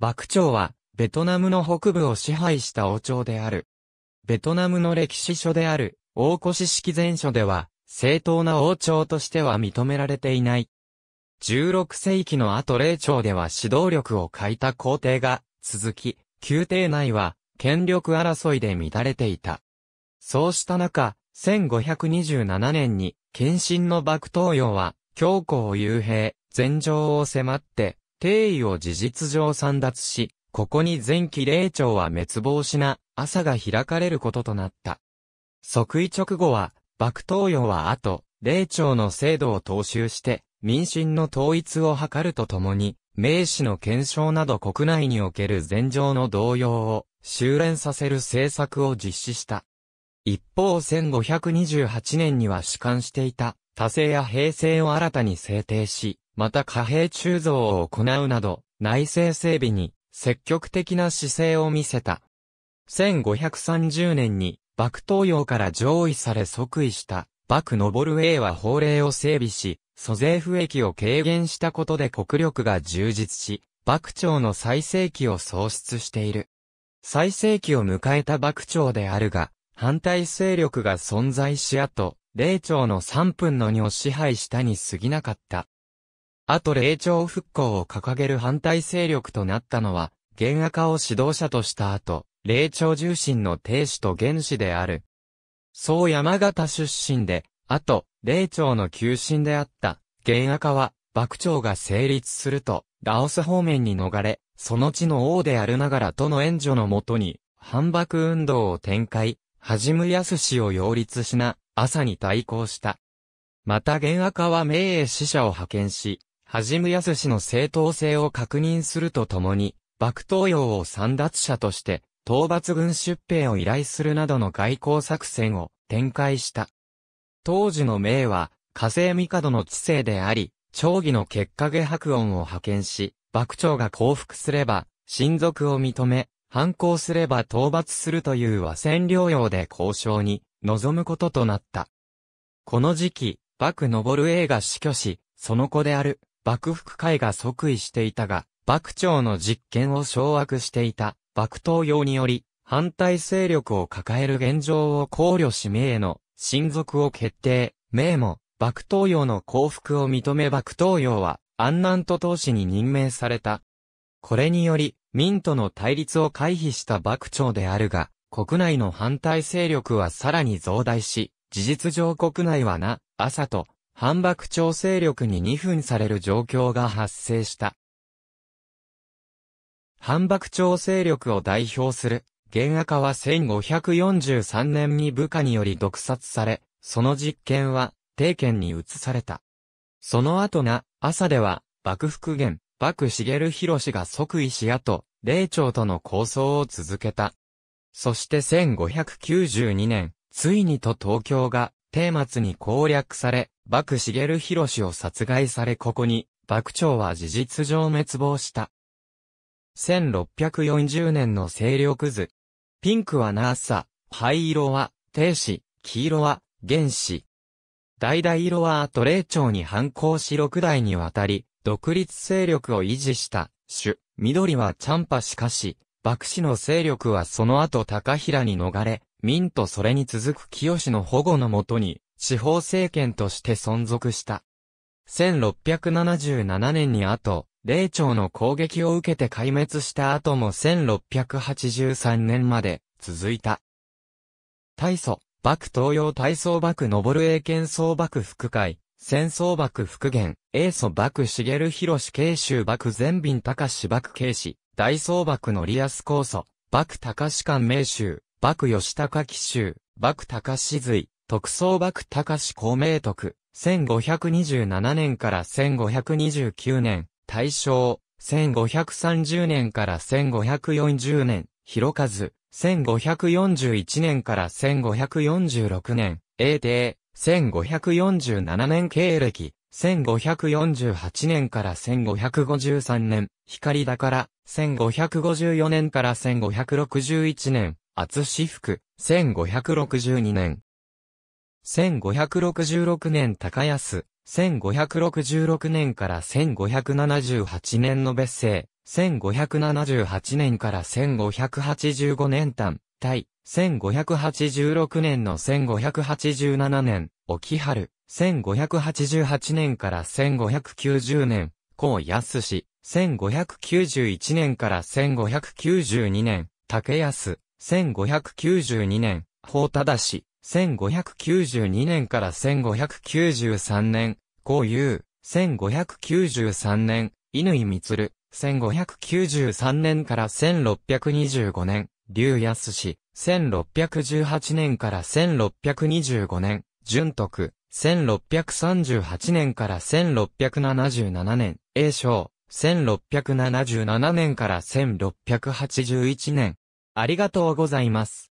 幕長は、ベトナムの北部を支配した王朝である。ベトナムの歴史書である、大越式前書では、正当な王朝としては認められていない。16世紀の後霊朝では指導力を欠いた皇帝が続き、宮廷内は権力争いで乱れていた。そうした中、1527年に、献身の幕東洋は、教皇幽閉、禅城を迫って、定位を事実上散脱し、ここに前期霊長は滅亡しな、朝が開かれることとなった。即位直後は、幕東洋は後、霊長の制度を踏襲して、民心の統一を図るとともに、名士の検証など国内における全情の動揺を修練させる政策を実施した。一方1528年には主管していた、多政や平成を新たに制定し、また貨幣鋳造を行うなど、内政整備に積極的な姿勢を見せた。1530年に、幕東洋から上位され即位した、幕昇るルは法令を整備し、租税不益を軽減したことで国力が充実し、幕長の最盛期を創出している。最盛期を迎えた幕長であるが、反対勢力が存在し後、霊長の3分の2を支配したに過ぎなかった。あと霊長復興を掲げる反対勢力となったのは、原亜を指導者とした後、霊長重心の亭主と原子である。そう山形出身で、あと、霊長の急進であった、原亜は、幕長が成立すると、ラオス方面に逃れ、その地の王であるながらとの援助のもとに、反幕運動を展開、はじむやすしを擁立しな、朝に対抗した。また原赤は明英使者を派遣し、はじむやすしの正当性を確認するとともに、幕東洋を散奪者として、討伐軍出兵を依頼するなどの外交作戦を展開した。当時の明は、火星帝の知性であり、長義の結果下白音を派遣し、幕長が降伏すれば、親族を認め、反抗すれば討伐するという和戦療養で交渉に臨むこととなった。この時期、幕昇映が死去し、その子である幕府会が即位していたが、幕長の実権を掌握していた幕東用により、反対勢力を抱える現状を考慮し名への親族を決定。名も、幕東洋の降伏を認め幕東洋は、安南都当市に任命された。これにより、民との対立を回避した幕長であるが、国内の反対勢力はさらに増大し、事実上国内はな、朝と反爆調整力に2分される状況が発生した。反爆調整力を代表する、原赤は1543年に部下により毒殺され、その実験は、定権に移された。その後が、朝では、幕復元、幕茂博が即位し後、霊長との構想を続けた。そして1592年、ついにと東京が定末に攻略され、幕茂博を殺害されここに、幕長は事実上滅亡した。1640年の勢力図。ピンクはナーサ、灰色は、帝子、黄色は、原子。橙色はトレー朝に反抗し6代にわたり、独立勢力を維持した、主、緑はチャンパしかし、幕氏の勢力はその後高平に逃れ、民とそれに続く清の保護のもとに、地方政権として存続した。1677年に後、霊長の攻撃を受けて壊滅した後も1683年まで続いた。大祖、幕東洋大宗幕昇英検総幕副会、戦争幕復元、英祖幕茂広慶州幕全便高志幕慶氏、大総幕のリアス高祖、幕高志官名州、幕吉高紀州、幕高志髄、特捜幕高志公明徳、1527年から1529年、大正、1530年から1540年、広和、1541年から1546年、英帝、1547年経歴、1548年から1553年、光だから、1554年から1561年、厚志福、1562年。1566年高安、1566年から1578年の別姓、1578年から1585年単、対、1586年の1587年、沖春、1588年から1590年、高安氏、1591年から1592年、竹安、1592年、法忠氏、1592年から1593年、公有、1593年、犬井光、1593年から1625年、竜安氏、1618年から1625年、淳徳、1638年から1677年、栄翔、1677年から1681年、ありがとうございます。